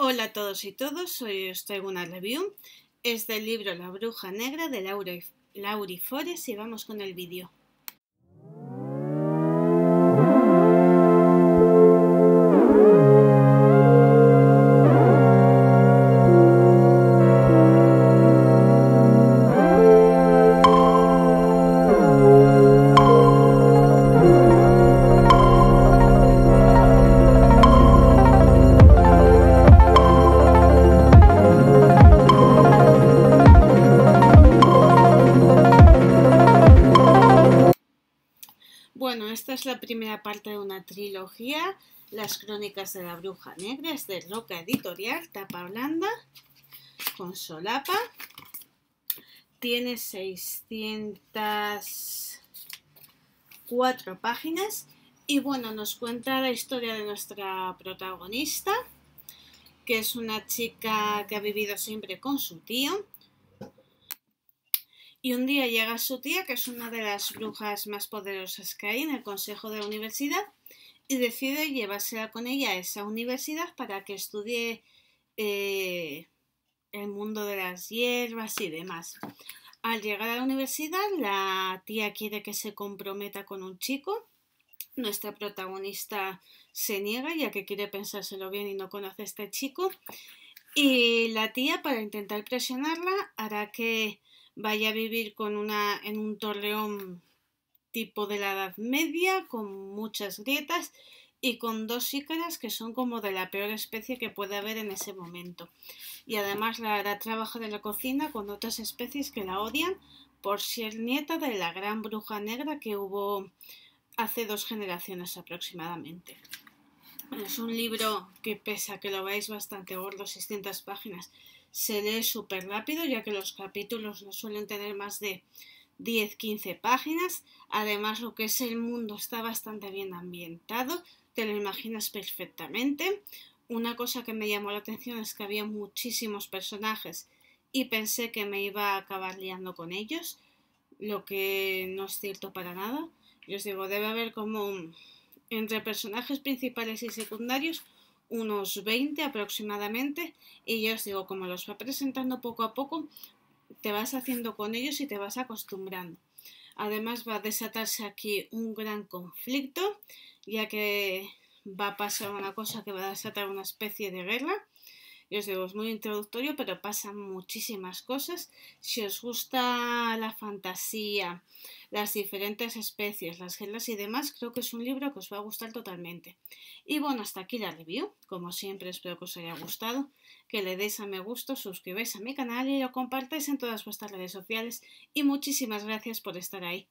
Hola a todos y todos, Soy estoy traigo una review. Es del libro La Bruja Negra de Laura, Lauri y vamos con el vídeo. es la primera parte de una trilogía, Las Crónicas de la Bruja Negra, es de Roca Editorial, tapa blanda, con solapa. Tiene 604 páginas y bueno, nos cuenta la historia de nuestra protagonista, que es una chica que ha vivido siempre con su tío y un día llega su tía, que es una de las brujas más poderosas que hay en el consejo de la universidad, y decide llevársela con ella a esa universidad para que estudie eh, el mundo de las hierbas y demás. Al llegar a la universidad, la tía quiere que se comprometa con un chico. Nuestra protagonista se niega ya que quiere pensárselo bien y no conoce a este chico. Y la tía, para intentar presionarla, hará que vaya a vivir con una, en un torreón tipo de la Edad Media, con muchas grietas y con dos ícaras que son como de la peor especie que puede haber en ese momento. Y además la hará trabajo de la cocina con otras especies que la odian por ser nieta de la gran bruja negra que hubo hace dos generaciones aproximadamente. Es un libro que pesa, que lo veis bastante gordo, 600 páginas, se lee súper rápido ya que los capítulos no suelen tener más de 10-15 páginas. Además lo que es el mundo está bastante bien ambientado, te lo imaginas perfectamente. Una cosa que me llamó la atención es que había muchísimos personajes y pensé que me iba a acabar liando con ellos, lo que no es cierto para nada. Yo os digo, debe haber como entre personajes principales y secundarios unos 20 aproximadamente y ya os digo, como los va presentando poco a poco, te vas haciendo con ellos y te vas acostumbrando. Además va a desatarse aquí un gran conflicto, ya que va a pasar una cosa que va a desatar una especie de guerra yo os digo, es muy introductorio, pero pasan muchísimas cosas. Si os gusta la fantasía, las diferentes especies, las gelas y demás, creo que es un libro que os va a gustar totalmente. Y bueno, hasta aquí la review. Como siempre, espero que os haya gustado, que le deis a me gusto, suscribáis a mi canal y lo compartáis en todas vuestras redes sociales. Y muchísimas gracias por estar ahí.